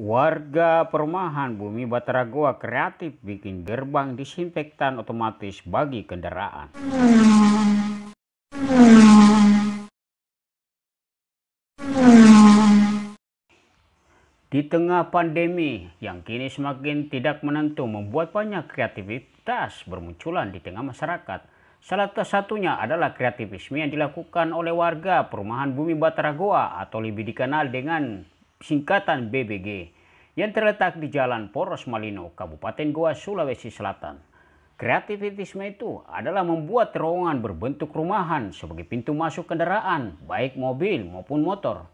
Warga perumahan Bumi Batara Goa kreatif bikin gerbang disinfektan otomatis bagi kendaraan. Di tengah pandemi yang kini semakin tidak menentu membuat banyak kreativitas bermunculan di tengah masyarakat. Salah satunya adalah kreativisme yang dilakukan oleh warga perumahan Bumi Batara Goa atau lebih dikenal dengan singkatan BBG, yang terletak di Jalan Poros Malino, Kabupaten Goa, Sulawesi Selatan. Kreativitisme itu adalah membuat terowongan berbentuk rumahan sebagai pintu masuk kendaraan, baik mobil maupun motor.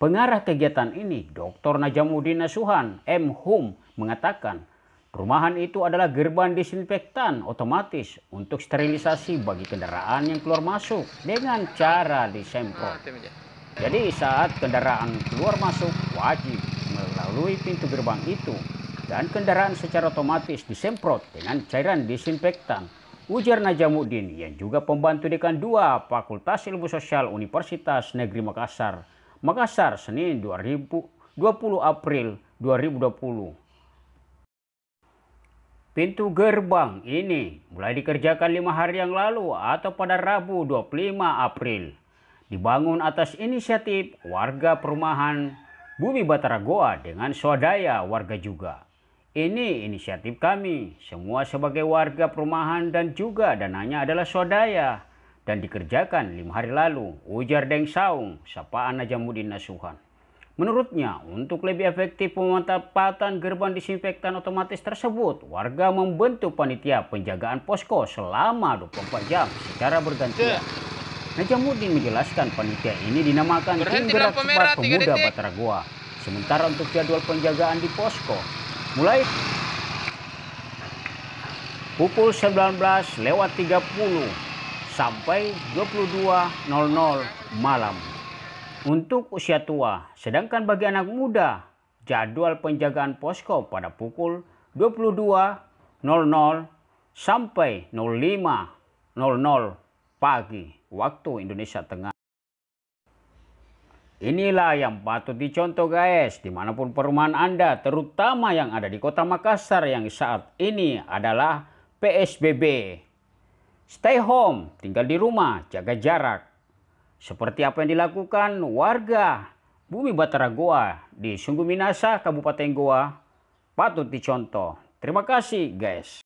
Pengarah kegiatan ini, Dr. Najamuddin Nasuhan, M. Hum, mengatakan, Rumahan itu adalah gerbang disinfektan otomatis untuk sterilisasi bagi kendaraan yang keluar masuk dengan cara disemprot. Nah, jadi saat kendaraan keluar masuk wajib melalui pintu gerbang itu dan kendaraan secara otomatis disemprot dengan cairan disinfektan. Ujar Najamuddin yang juga pembantu dekan 2 Fakultas Ilmu Sosial Universitas Negeri Makassar. Makassar, Senin 20 April 2020. Pintu gerbang ini mulai dikerjakan lima hari yang lalu atau pada Rabu 25 April dibangun atas inisiatif warga perumahan Bumi Batara Goa dengan swadaya warga juga. Ini inisiatif kami, semua sebagai warga perumahan dan juga dananya adalah swadaya dan dikerjakan lima hari lalu, ujar Deng Saung, sapaan Najamuddin Nasuhan. Menurutnya, untuk lebih efektif pemanfaatan gerbang disinfektan otomatis tersebut, warga membentuk panitia penjagaan posko selama 24 jam secara bergantian. Najamuddin menjelaskan panitia ini dinamakan Berhenti Tim Gerak Cepat Pemuda Batara Goa. Sementara untuk jadwal penjagaan di posko, mulai pukul 19 lewat 30 sampai 22.00 malam. Untuk usia tua, sedangkan bagi anak muda, jadwal penjagaan posko pada pukul 22.00 sampai 05.00 pagi waktu Indonesia Tengah. Inilah yang patut dicontoh guys, dimanapun perumahan Anda, terutama yang ada di kota Makassar yang saat ini adalah PSBB. Stay home, tinggal di rumah, jaga jarak. Seperti apa yang dilakukan warga Bumi Batara Goa di Sungguh Minasa, Kabupaten Goa, patut dicontoh. Terima kasih guys.